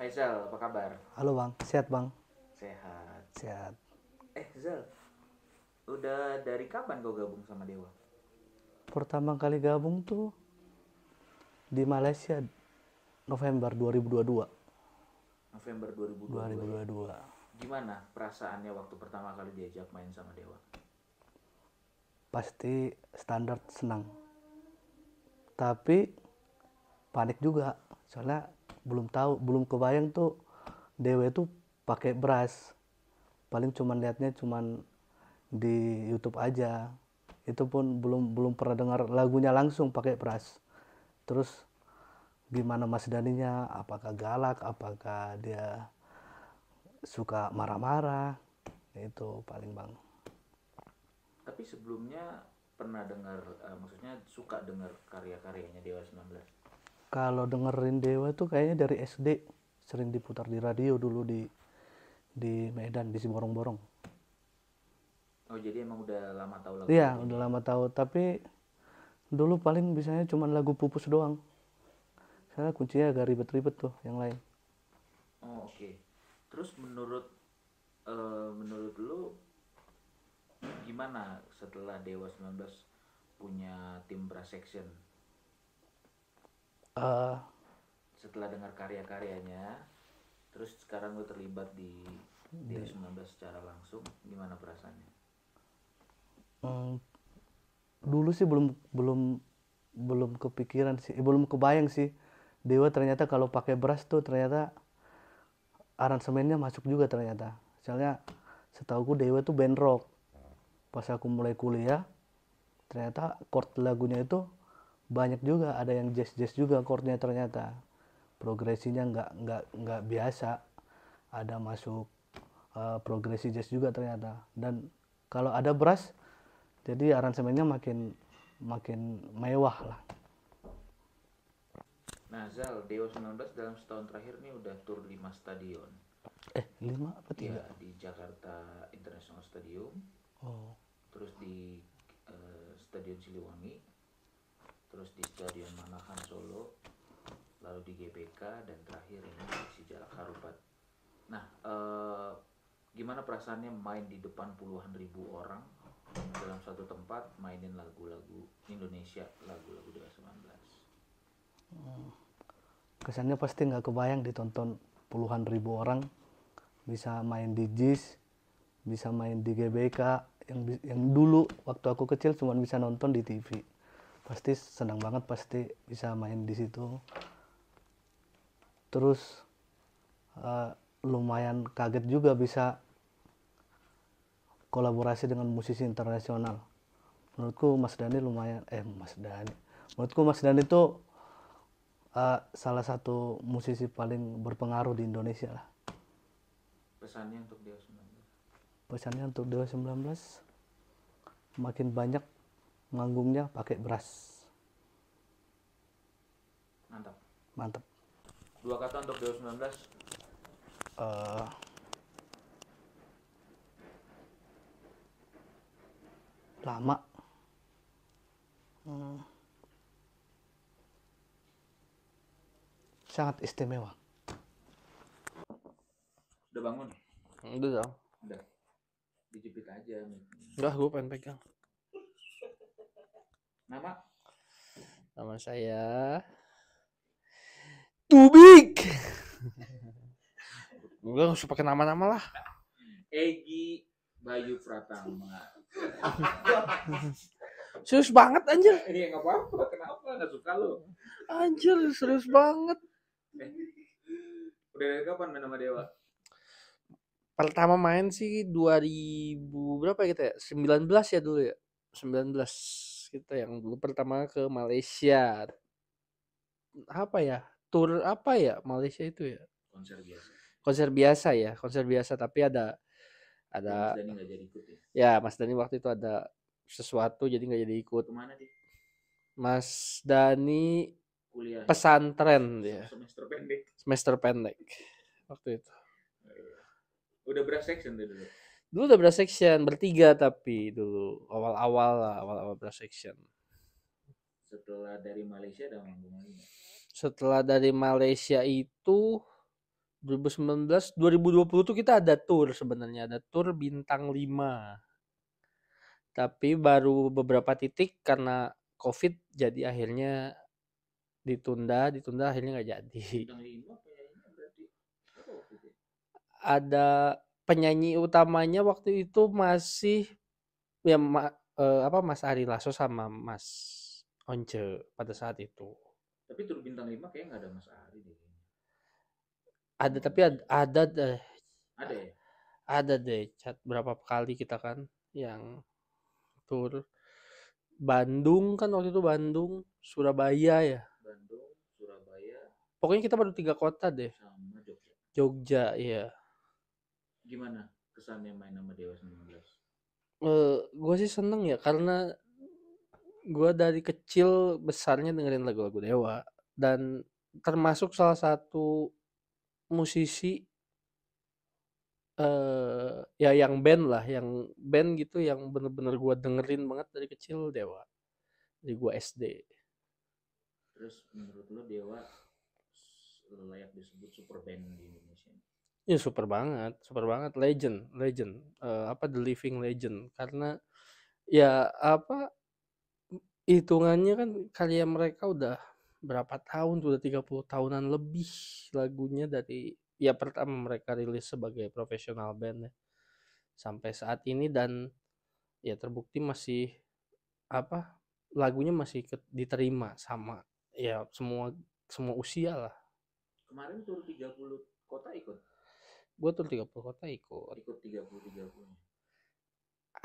Faisal, apa kabar? Halo Bang, sehat Bang? Sehat. Sehat. Eh Zal, udah dari kapan kau gabung sama Dewa? Pertama kali gabung tuh di Malaysia November 2022. November 2022. 2022. Gimana perasaannya waktu pertama kali diajak main sama Dewa? Pasti standar senang. Tapi panik juga soalnya belum tahu belum kebayang tuh Dewe tuh pakai beras paling cuman liatnya cuman di YouTube aja itu pun belum belum pernah dengar lagunya langsung pakai beras terus gimana Mas Daninya apakah galak apakah dia suka marah-marah itu paling bang tapi sebelumnya pernah dengar uh, maksudnya suka dengar karya-karyanya Dewa 19 kalau dengerin Dewa tuh kayaknya dari SD sering diputar di radio dulu di di Medan di Siborong-Borong. Oh jadi emang udah lama tahu lagu? Iya udah lama tahu tapi dulu paling biasanya cuma lagu pupus doang. Saya kuncinya agak ribet-ribet tuh yang lain. Oh oke. Okay. Terus menurut uh, menurut lu gimana setelah Dewa 19 punya tim brass section? Eh, setelah dengar karya-karyanya terus sekarang lu terlibat di di 19 secara langsung gimana perasaannya hmm, dulu sih belum belum belum kepikiran sih eh, belum kebayang sih Dewa ternyata kalau pakai beras tuh ternyata aransemennya masuk juga ternyata misalnya setahuku Dewa tuh band rock pas aku mulai kuliah ternyata chord lagunya itu banyak juga ada yang jazz jazz juga chordnya ternyata progresinya nggak nggak nggak biasa ada masuk uh, progresi jazz juga ternyata dan kalau ada brush jadi aransemennya makin makin mewah lah Nah Zal, Dewa 19 dalam setahun terakhir ini udah tur 5 stadion Eh, 5 apa 3? Ya, di Jakarta International Stadium Oh Terus di uh, Stadion Siliwangi terus di Stadion Manahan Solo lalu di GBK dan terakhir ini di Jalak Harupat nah ee, eh, gimana perasaannya main di depan puluhan ribu orang dalam satu tempat mainin lagu-lagu Indonesia lagu-lagu dari 19 hmm. kesannya pasti nggak kebayang ditonton puluhan ribu orang bisa main di JIS bisa main di GBK yang yang dulu waktu aku kecil cuma bisa nonton di TV pasti senang banget pasti bisa main di situ terus uh, lumayan kaget juga bisa kolaborasi dengan musisi internasional menurutku Mas Dani lumayan eh Mas Dani menurutku Mas Dani itu uh, eh, salah satu musisi paling berpengaruh di Indonesia lah pesannya untuk Dewa 19 pesannya untuk Dewa 19 makin banyak Manggungnya pakai beras mantap mantap dua kata untuk 2019 uh, eh, lama hmm. sangat istimewa udah bangun udah dong udah dijepit aja enggak gue pengen pegang Nama? Nama saya Tubik. Gue gak usah pakai nama-nama lah. Egi Bayu Pratama. serius banget anjir. Iya nggak apa-apa, kenapa nggak suka lo? Anjir, serius banget. Eh, udah kapan main sama Dewa? Pertama main sih 2000 berapa ya kita ya? 19 ya dulu ya? 19 kita gitu, yang dulu pertama ke Malaysia apa ya tour apa ya Malaysia itu ya konser biasa konser biasa ya konser biasa tapi ada ada Mas Dani gak jadi ikut ya. ya Mas Dani waktu itu ada sesuatu jadi nggak jadi ikut kemana dia Mas Dani kuliah pesantren ya. dia semester pendek semester pendek waktu itu oh, iya. udah berapa section dulu dulu udah brass section bertiga tapi dulu awal-awal lah awal-awal brass section setelah dari Malaysia ada manggung lagi setelah dari Malaysia itu 2019 2020 tuh kita ada tour sebenarnya ada tour bintang 5 tapi baru beberapa titik karena covid jadi akhirnya ditunda ditunda akhirnya nggak jadi oh, gitu ya. ada penyanyi utamanya waktu itu masih ya ma, eh, apa Mas Ari Lasso sama Mas Once pada saat itu. Tapi tur bintang lima kayaknya nggak ada Mas Ari deh. Ada tapi ada ada deh. Ada ya? Ada deh chat berapa kali kita kan yang tur Bandung kan waktu itu Bandung, Surabaya ya. Bandung, Surabaya. Pokoknya kita baru tiga kota deh. Sama Jogja. Jogja, ya gimana kesannya main sama Dewa 19? Uh, gue sih seneng ya karena gue dari kecil besarnya dengerin lagu-lagu Dewa dan termasuk salah satu musisi uh, ya yang band lah yang band gitu yang bener-bener gue dengerin banget dari kecil Dewa di gue SD terus menurut lo Dewa layak disebut super band di Indonesia ya super banget super banget legend legend uh, apa the living legend karena ya apa hitungannya kan karya mereka udah berapa tahun tiga 30 tahunan lebih lagunya dari ya pertama mereka rilis sebagai profesional band ya. sampai saat ini dan ya terbukti masih apa lagunya masih diterima sama ya semua semua usia lah kemarin tur 30 kota ikut gue tur 30 kota ikut ikut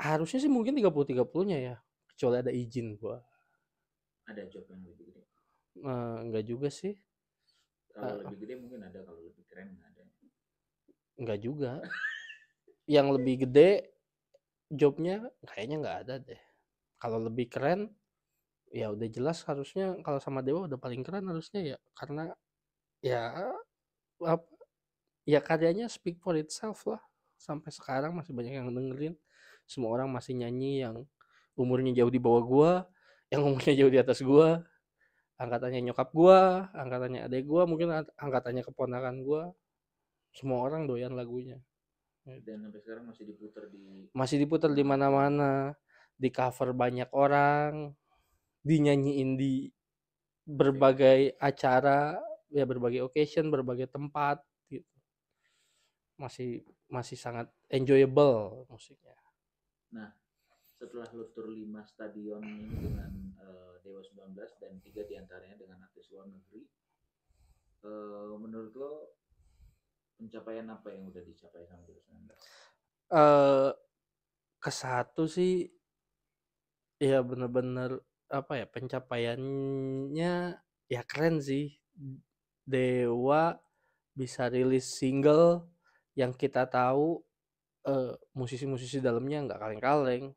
30 30 harusnya sih mungkin 30 30 nya ya kecuali ada izin gue ada job yang lebih gede uh, eh, enggak juga sih kalau uh, lebih gede mungkin ada kalau lebih keren enggak ada enggak juga yang lebih gede jobnya kayaknya enggak ada deh kalau lebih keren ya udah jelas harusnya kalau sama dewa udah paling keren harusnya ya karena ya apa ya karyanya speak for itself lah sampai sekarang masih banyak yang dengerin semua orang masih nyanyi yang umurnya jauh di bawah gua yang umurnya jauh di atas gua angkatannya nyokap gua angkatannya adek gua mungkin angkatannya keponakan gua semua orang doyan lagunya ya, dan sampai sekarang masih diputar di masih diputar di mana-mana di cover banyak orang dinyanyiin di berbagai acara ya berbagai occasion berbagai tempat masih masih sangat enjoyable musiknya. Nah, setelah lo tur 5 stadion ini dengan uh, Dewa 19 dan tiga diantaranya dengan artis luar negeri, uh, menurut lo pencapaian apa yang udah dicapai sama Dewa 19? Uh, eh, ke satu sih, ya bener-bener apa ya pencapaiannya ya keren sih Dewa bisa rilis single yang kita tahu eh, musisi-musisi dalamnya nggak kaleng-kaleng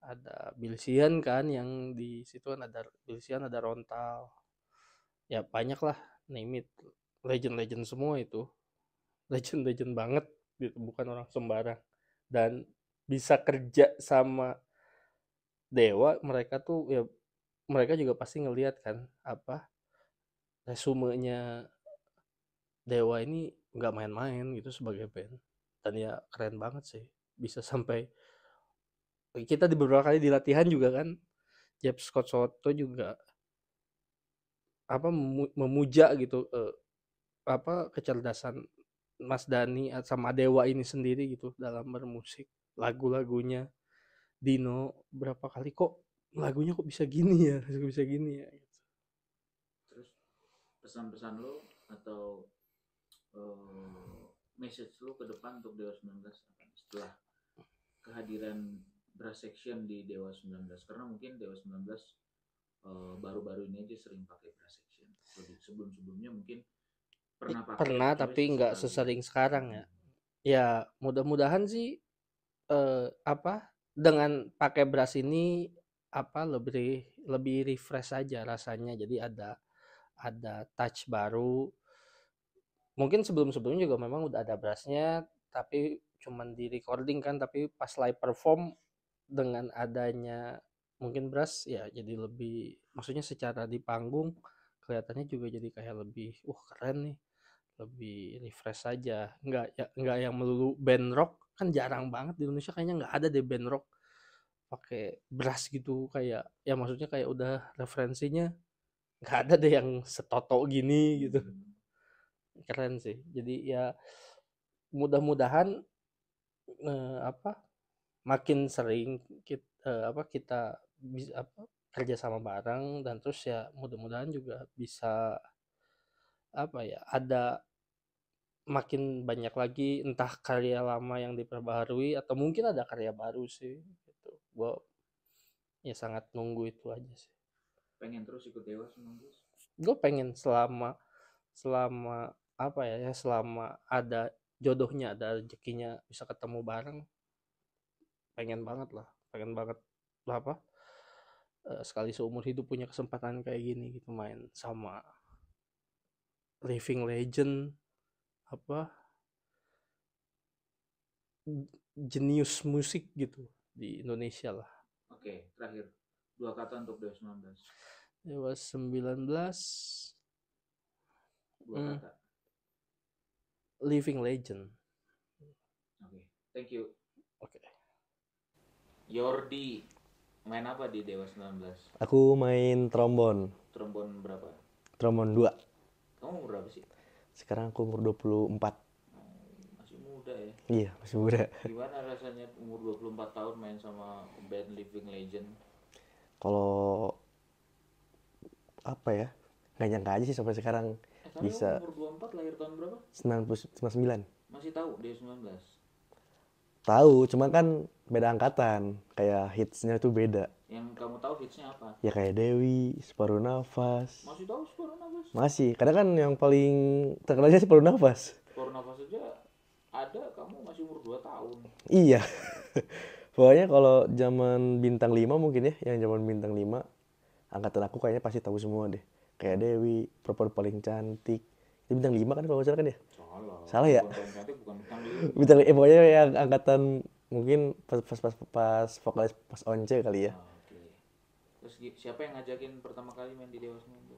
ada Bilsian kan yang di situ kan ada Bilsian ada Rontal ya banyak lah name it legend-legend semua itu legend-legend banget gitu bukan orang sembarang dan bisa kerja sama dewa mereka tuh ya mereka juga pasti ngelihat kan apa resumenya Dewa ini nggak main-main gitu sebagai band dan ya keren banget sih bisa sampai kita di beberapa kali di latihan juga kan Jeff Scott Soto juga apa memuja gitu eh, apa kecerdasan Mas Dani sama Dewa ini sendiri gitu dalam bermusik lagu-lagunya Dino berapa kali kok lagunya kok bisa gini ya bisa gini ya gitu. terus pesan-pesan lo atau Eh, message lu ke depan untuk Dewa 19 setelah kehadiran brass section di Dewa 19 karena mungkin Dewa 19 eh, baru-baru ini aja sering pakai brass section sebelum-sebelumnya mungkin pernah pakai pernah tapi nggak sesering sekarang ya ya mudah-mudahan sih uh, apa dengan pakai brass ini apa lebih lebih refresh aja rasanya jadi ada ada touch baru mungkin sebelum-sebelumnya juga memang udah ada berasnya tapi cuman di recording kan tapi pas live perform dengan adanya mungkin brass ya jadi lebih maksudnya secara di panggung kelihatannya juga jadi kayak lebih wah keren nih lebih refresh saja nggak ya nggak yang melulu band rock kan jarang banget di Indonesia kayaknya nggak ada deh band rock pakai brass gitu kayak ya maksudnya kayak udah referensinya nggak ada deh yang setoto gini gitu hmm keren sih jadi ya mudah-mudahan eh, apa makin sering kita eh, apa kita bisa apa sama bareng dan terus ya mudah-mudahan juga bisa apa ya ada makin banyak lagi entah karya lama yang diperbaharui atau mungkin ada karya baru sih gitu gua ya sangat nunggu itu aja sih pengen terus ikut dewa sama gue pengen selama selama apa ya, selama ada jodohnya ada rezekinya bisa ketemu bareng pengen banget lah pengen banget lah apa eh, sekali seumur hidup punya kesempatan kayak gini gitu main sama living legend apa genius musik gitu di Indonesia lah oke terakhir dua kata untuk 2019 Dewa 19 dua hmm. kata living legend. Oke, okay. thank you. Oke. Okay. Yordi, main apa di Dewa 19? Aku main trombon. Trombon berapa? Trombon 2. Kamu umur berapa sih? Sekarang aku umur 24. Masih muda ya? Iya, masih muda. Gimana rasanya umur 24 tahun main sama band Living Legend? Kalau apa ya? Gak nyangka aja sih sampai sekarang eh, bisa umur 24 lahir tahun berapa? 99. Masih tahu dia 19. Tahu, cuma kan beda angkatan. Kayak hitsnya tuh beda. Yang kamu tahu hitsnya apa? Ya kayak Dewi, Separuh Nafas. Masih tahu Separuh Nafas? Masih, karena kan yang paling terkenalnya Separuh Nafas. Separuh Nafas aja ada kamu masih umur 2 tahun. Iya. Pokoknya kalau zaman bintang 5 mungkin ya, yang zaman bintang 5 angkatan aku kayaknya pasti tahu semua deh kayak Dewi perempuan paling cantik itu bintang lima kan kalau misalkan ya salah, salah ya bintang eh, pokoknya yang angkatan mungkin pas pas pas pas vokalis pas once kali ya oh, terus siapa yang ngajakin pertama kali main di Dewa 19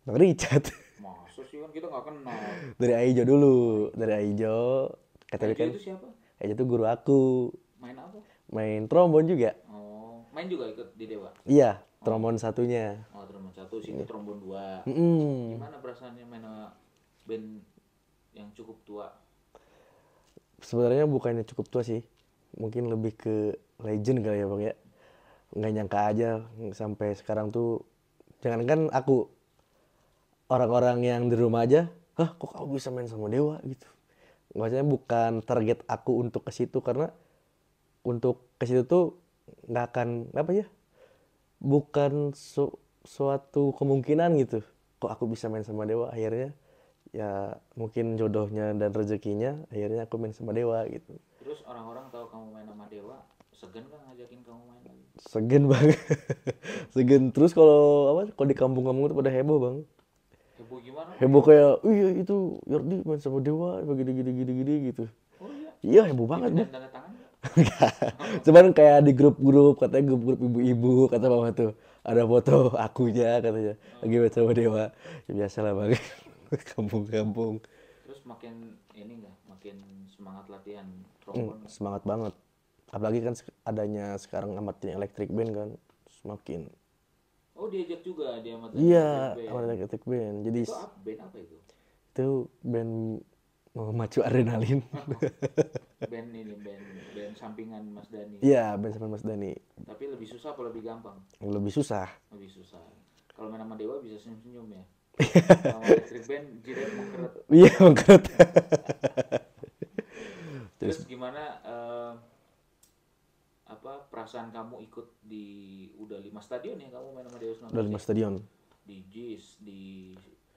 Bang Richard. Masa sih kan kita nggak kenal. Dari Aijo dulu. Dari Aijo. Kata Aijo kan, itu siapa? Aijo itu guru aku. Main apa? Main trombon juga. Oh. Main juga ikut di Dewa? Iya trombon satunya oh trombon satu sini iya. trombon dua mm gimana perasaannya main band yang cukup tua sebenarnya bukannya cukup tua sih mungkin lebih ke legend kali ya bang ya nggak nyangka aja sampai sekarang tuh jangan jangankan aku orang-orang yang di rumah aja hah kok kamu bisa main sama dewa gitu maksudnya bukan target aku untuk ke situ karena untuk ke situ tuh nggak akan apa ya bukan su suatu kemungkinan gitu kok aku bisa main sama dewa akhirnya ya mungkin jodohnya dan rezekinya akhirnya aku main sama dewa gitu terus orang-orang tahu kamu main sama dewa segen kan ngajakin kamu main lagi segen bang segen terus kalau apa kalau di kampung kamu tuh pada heboh bang heboh gimana heboh kayak iya itu Yordi main sama dewa begini gini gini gini gitu oh, iya. iya heboh banget bang Cuman kayak di grup-grup katanya grup-grup ibu-ibu kata mama tuh ada foto akunya katanya lagi bersama dewa. Ya lah bang. Kampung-kampung. Terus makin ini enggak makin semangat latihan. Hmm, semangat banget. Apalagi kan adanya sekarang amatin elektrik band kan semakin Oh diajak juga dia mati, Iya, amatin elektrik band. Jadi itu band apa itu? Itu band memacu adrenalin. band ini band band sampingan Mas Dani. Iya, band sampingan Mas Dani. Tapi lebih susah apa lebih gampang? Lebih susah. Lebih susah. Kalau main sama Dewa bisa senyum-senyum ya. Kalau band jidat mengkeret. Iya, mengkeret. Terus gimana uh, apa perasaan kamu ikut di udah lima stadion ya kamu main sama Dewa Udah lima stadion. Di JIS, di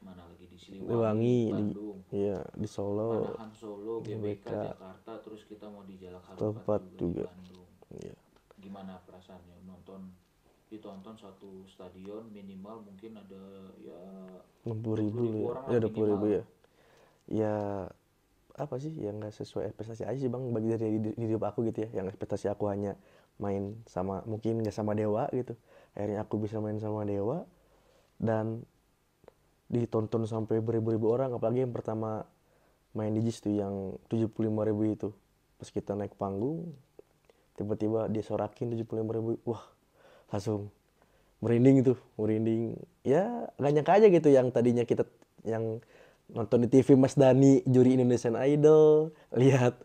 mana lagi di Siliwangi, Bandung, di, iya di Solo, Solo, GBK, GBK, Jakarta, terus kita mau di Jalak Harupat juga, juga. Bandung. Iya. Gimana perasaannya nonton ditonton satu stadion minimal mungkin ada ya enam puluh ribu, ribu orang ya, ada puluh ribu ya ya, ya. ya apa sih yang nggak sesuai ekspektasi aja sih bang bagi dari hidup aku gitu ya yang ekspektasi aku hanya main sama mungkin nggak sama dewa gitu akhirnya aku bisa main sama dewa dan ditonton sampai beribu-ribu orang apalagi yang pertama main di JIS tuh yang 75 ribu itu pas kita naik panggung tiba-tiba dia sorakin 75 ribu wah langsung merinding itu merinding ya gak nyangka aja gitu yang tadinya kita yang nonton di TV Mas Dani juri Indonesian Idol lihat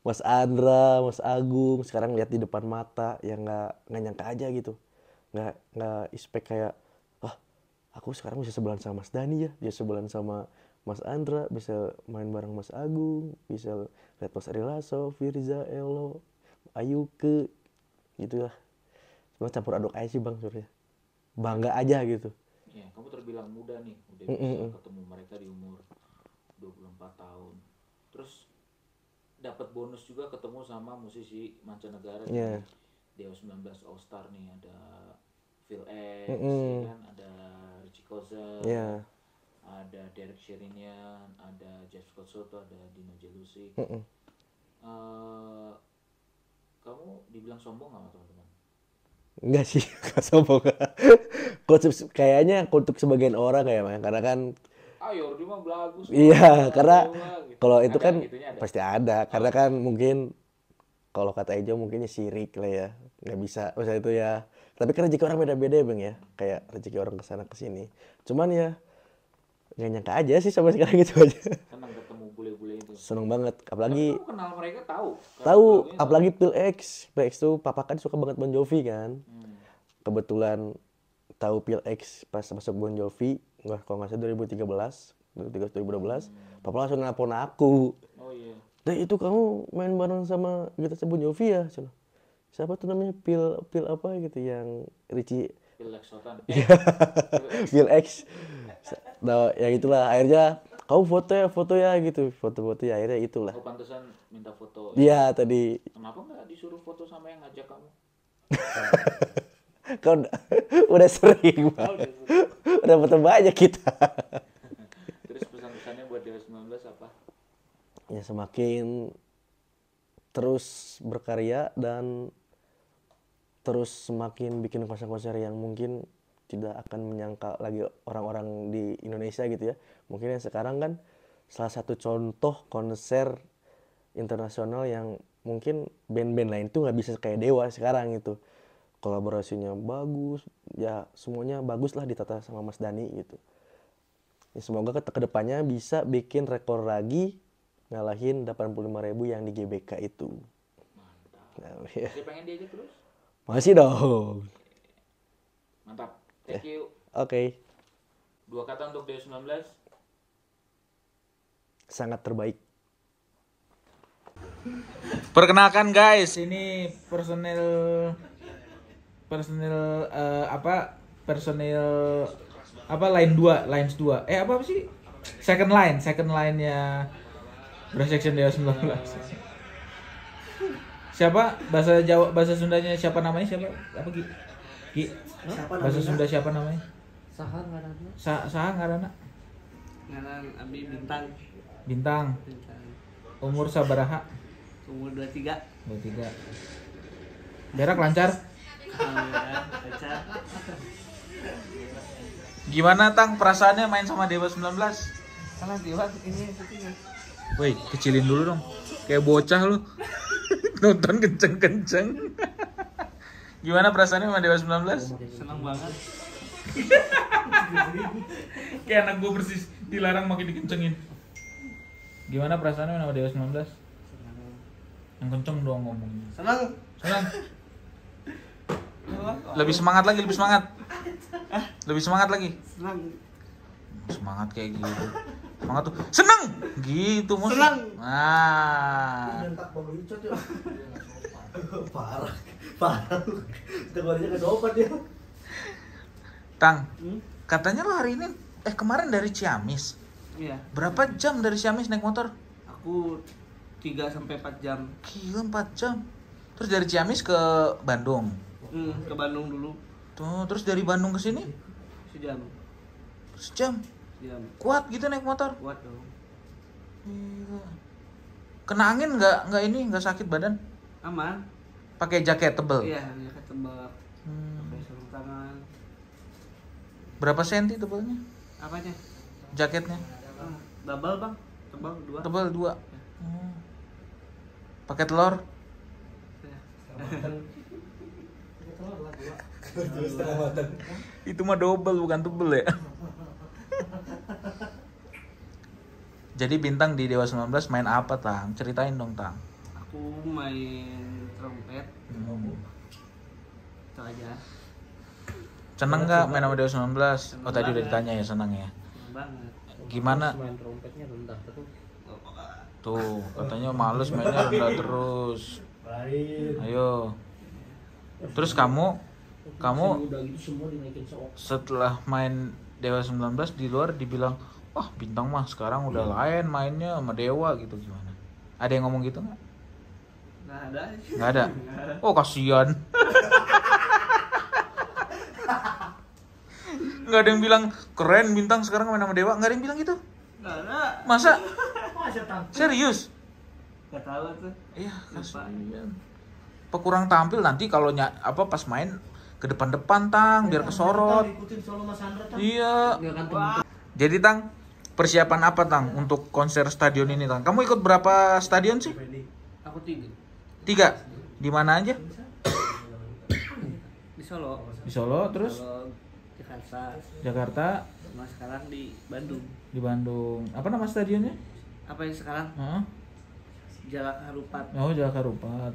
Mas Andra Mas Agung sekarang lihat di depan mata ya nggak nggak nyangka aja gitu nggak nggak expect kayak aku sekarang bisa sebulan sama Mas Dani ya bisa sebulan sama Mas Andra bisa main bareng Mas Agung bisa lihat Mas Ari Firza Elo Ayuke gitu lah cuma campur aduk aja sih bang Surya bangga aja gitu ya kamu terbilang muda nih udah mm -mm. bisa ketemu mereka di umur 24 tahun terus dapat bonus juga ketemu sama musisi mancanegara yeah. Dia 19 All Star nih ada Phil X mm -mm yeah. Gitu. ada Derek Sherinian ada Jeff Scott ada Dino Jelusi mm -mm. uh, eh, kamu dibilang sombong gak sama teman-teman Enggak sih, gak sombong. kayaknya untuk sebagian orang ya, karena kan Ayo, mah belagu. Iya, karena gitu. kalau itu kan ada. pasti ada, karena ah. kan mungkin kalau kata Ejo mungkinnya sirik lah ya, nggak bisa, masa itu ya tapi kan rezeki orang beda-beda ya bang ya kayak rezeki orang kesana kesini cuman ya nggak nyangka aja sih sampai sekarang gitu aja senang ketemu bule-bule itu seneng banget apalagi Tapi kan kenal mereka tahu tahu apalagi Pil X Pil X tuh papa kan suka banget Bon Jovi kan hmm. kebetulan tahu Pil X pas masuk Bon Jovi nggak kalau nggak salah 2013 2013 2012 hmm. papa langsung nelfon aku oh iya yeah. Dan itu kamu main bareng sama kita sebut Jovi ya? siapa tuh namanya pil pil apa gitu yang Ricci pil pil X nah yang itulah akhirnya kau foto ya foto ya gitu foto-foto ya akhirnya itulah pantesan minta foto ya, tadi kenapa nggak disuruh foto sama yang ngajak kamu kau udah, udah sering oh, udah, udah foto banyak kita terus pesan-pesannya buat belas apa ya semakin terus berkarya dan terus semakin bikin konser-konser yang mungkin tidak akan menyangka lagi orang-orang di Indonesia gitu ya. Mungkin yang sekarang kan salah satu contoh konser internasional yang mungkin band-band lain tuh nggak bisa kayak Dewa sekarang gitu. Kolaborasinya bagus, ya semuanya bagus lah ditata sama Mas Dani gitu. Ya, semoga ke kedepannya bisa bikin rekor lagi ngalahin 85 ribu yang di GBK itu. Mantap. Nah, ya. Masih pengen diajak terus? Masih dong. Mantap. Thank yeah. you. Oke. Okay. Dua kata untuk D19. Sangat terbaik. Perkenalkan guys, ini personil personil uh, apa? Personil apa line 2, lines 2. Eh apa sih? Second line, second line-nya Bro section sembilan 19. Siapa bahasa Jawa bahasa Sundanya siapa namanya siapa? Apa Ki? Ki. Siapa bahasa Sunda siapa namanya? Saha ngaranna. Sa Saha ngaranna. Ngaran Abi Bintang. Bintang. Bintang. Umur sabaraha? Umur 23. 23. Berak lancar? lancar. Gimana Tang perasaannya main sama Dewa 19? Karena Dewa ini Woi, kecilin dulu dong. Kayak bocah lu. Nonton kenceng-kenceng. Gimana perasaannya sama Dewa 19? Senang banget. Kayak anak gue persis dilarang makin dikencengin. Gimana perasaannya sama Dewa 19? Senang. Yang kenceng doang ngomongnya. Senang. Senang. Lebih semangat lagi, lebih semangat. Lebih semangat lagi. Senang. Semangat kayak gitu semangat tuh seneng gitu mus seneng nah parah parah tenggoroknya kedopan dia tang hmm? katanya lo hari ini eh kemarin dari Ciamis iya berapa jam dari Ciamis naik motor aku 3 sampai 4 jam gila 4 jam terus dari Ciamis ke Bandung hmm, ke Bandung dulu tuh terus dari Bandung ke sini sejam sejam Iya. Kuat gitu naik motor? Kuat dong. Iya. Kena angin nggak nggak ini nggak sakit badan? Aman. Pakai jaket tebel. Iya, jaket tebel. Hmm. Pakai sarung tangan. Berapa senti apa Apanya? Jaketnya. tebal hmm, Bang. Tebal dua. Tebal dua. Iya. Hmm. Pakai telur? Iya. Itu mah double bukan tebel ya. Jadi Bintang di Dewa 19 main apa, Tang? Ceritain dong, Tang. Aku main trompet. Hmm. Itu aja. Seneng nggak main sama Dewa 19? oh, tadi udah ditanya ya, seneng ya. banget. Gimana? Main trompetnya rendah terus. Tuh, katanya males mainnya rendah terus. Ayo. Terus kamu kamu gitu setelah main Dewa 19 di luar dibilang wah bintang mah sekarang udah iya. lain mainnya sama dewa gitu gimana ada yang ngomong gitu nggak nggak ada nggak ada oh kasihan nggak ada yang bilang keren bintang sekarang main sama dewa nggak ada yang bilang gitu nggak ada masa serius nggak tahu tuh iya kasihan pekurang tampil nanti kalau apa pas main ke depan-depan tang biar iya, kesorot. Iya. Jadi tang persiapan apa tang untuk konser stadion ini tang kamu ikut berapa stadion sih aku tiga tiga di mana aja di Solo di Solo terus Jakarta Jakarta Mas sekarang di Bandung di Bandung apa nama stadionnya apa yang sekarang huh? Jalak Harupat oh Jalak Harupat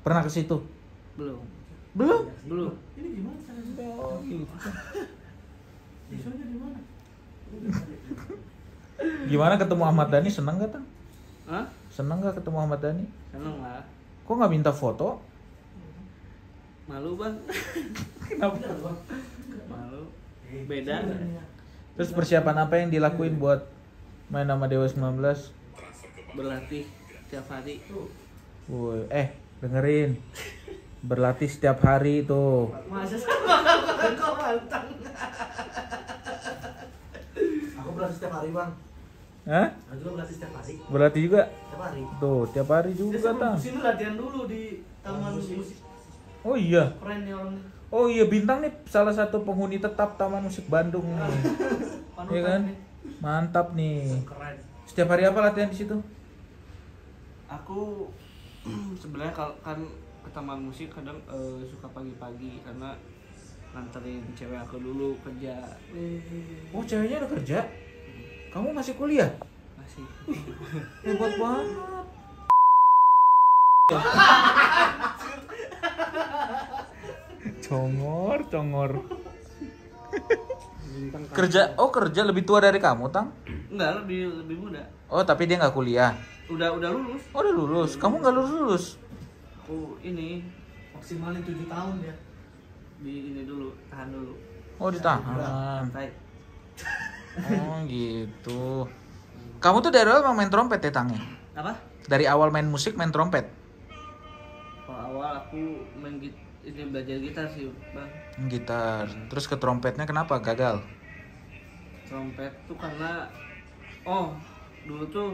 pernah ke situ belum belum belum ini gimana cara oh, gitu. di mana Gimana ketemu Ahmad Dhani seneng gak tang? Hah? Seneng gak ketemu Ahmad Dhani? Seneng lah. Kok nggak minta foto? Malu bang. Kenapa? Malu. Beda. Terus persiapan apa yang dilakuin buat main nama Dewa 19? Berlatih setiap hari. Woi, eh dengerin. Berlatih setiap hari itu Masa sama Aku berlatih setiap hari bang. Hah? Berarti berlatih setiap hari? Berlatih juga? Setiap hari. Tuh, tiap hari juga ya, sini latihan dulu di taman musik. musik. Oh iya. Keren Oh iya bintang nih salah satu penghuni tetap Taman Musik Bandung. Iya ya kan? Mantap nih. Keren. Setiap hari apa latihan di situ? Aku sebenarnya kalau kan ke taman musik kadang uh, suka pagi-pagi karena nganterin cewek aku dulu kerja. Oh, ceweknya udah kerja? Kamu masih kuliah? Masih. hebat banget. congor, congor. kerja, oh kerja lebih tua dari kamu, Tang? Enggak, lebih lebih muda. Oh, tapi dia nggak kuliah. Udah udah lulus. Oh, udah lulus. Kamu nggak lulus lulus? Aku ini maksimalnya tujuh tahun ya. Di ini dulu, tahan dulu. Oh, ditahan. Santai oh gitu kamu tuh dari awal main trompet ya tangnya apa dari awal main musik main trompet oh, awal aku main git ini belajar gitar sih bang gitar hmm. terus ke trompetnya kenapa gagal trompet tuh karena oh dulu tuh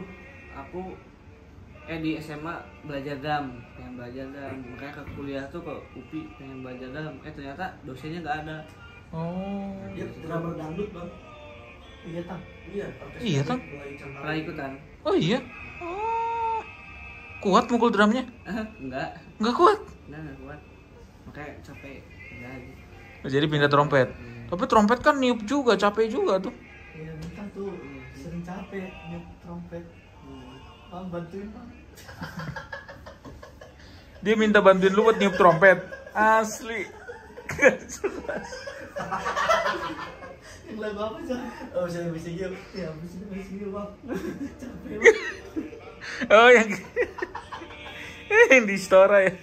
aku eh di SMA belajar dam pengen belajar dam makanya ke kuliah tuh ke UPI pengen belajar dam eh ternyata dosennya nggak ada oh dia drummer dangdut bang Iya, Tang. Iya, Iya, Tang. Pernah ikutan. Oh iya. Oh. Kuat mukul drumnya? Eh, enggak. Enggak kuat. Enggak, enggak kuat. Makanya capek. Enggak. Oh, jadi pindah trompet. Hmm. Tapi trompet kan niup juga, capek juga tuh. Iya, kita tuh iya, iya. sering capek niup trompet. Hmm. bantuin, Bang. Dia minta bantuin lu buat niup trompet. Asli. lagu apa sih? Oh, saya bisa yuk. Ya, bisa bisa Bang. Capek. Oh, yang yang di store ya.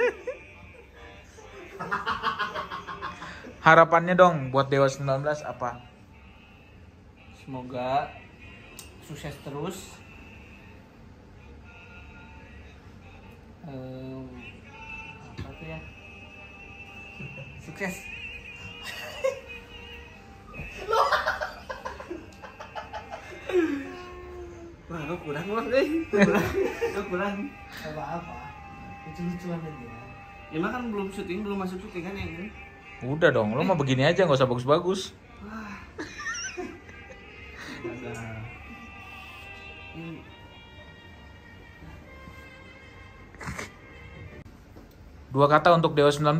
Harapannya dong buat Dewa 19 apa? Semoga sukses terus. Um, apa tuh ya? Sukses. pulang deh bulan apa apa lucu-lucuan aja emang kan belum syuting belum masuk syuting kan yang ini udah dong lo mah begini aja nggak usah bagus-bagus Dua kata untuk Dewa 19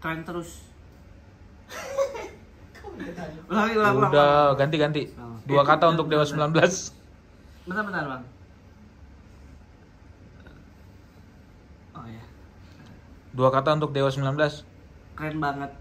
tren terus ulang, Udah, ganti-ganti Dua kata untuk Dewa 19. Bentar bentar, Bang. Oh ya. Dua kata untuk Dewa 19. Keren banget.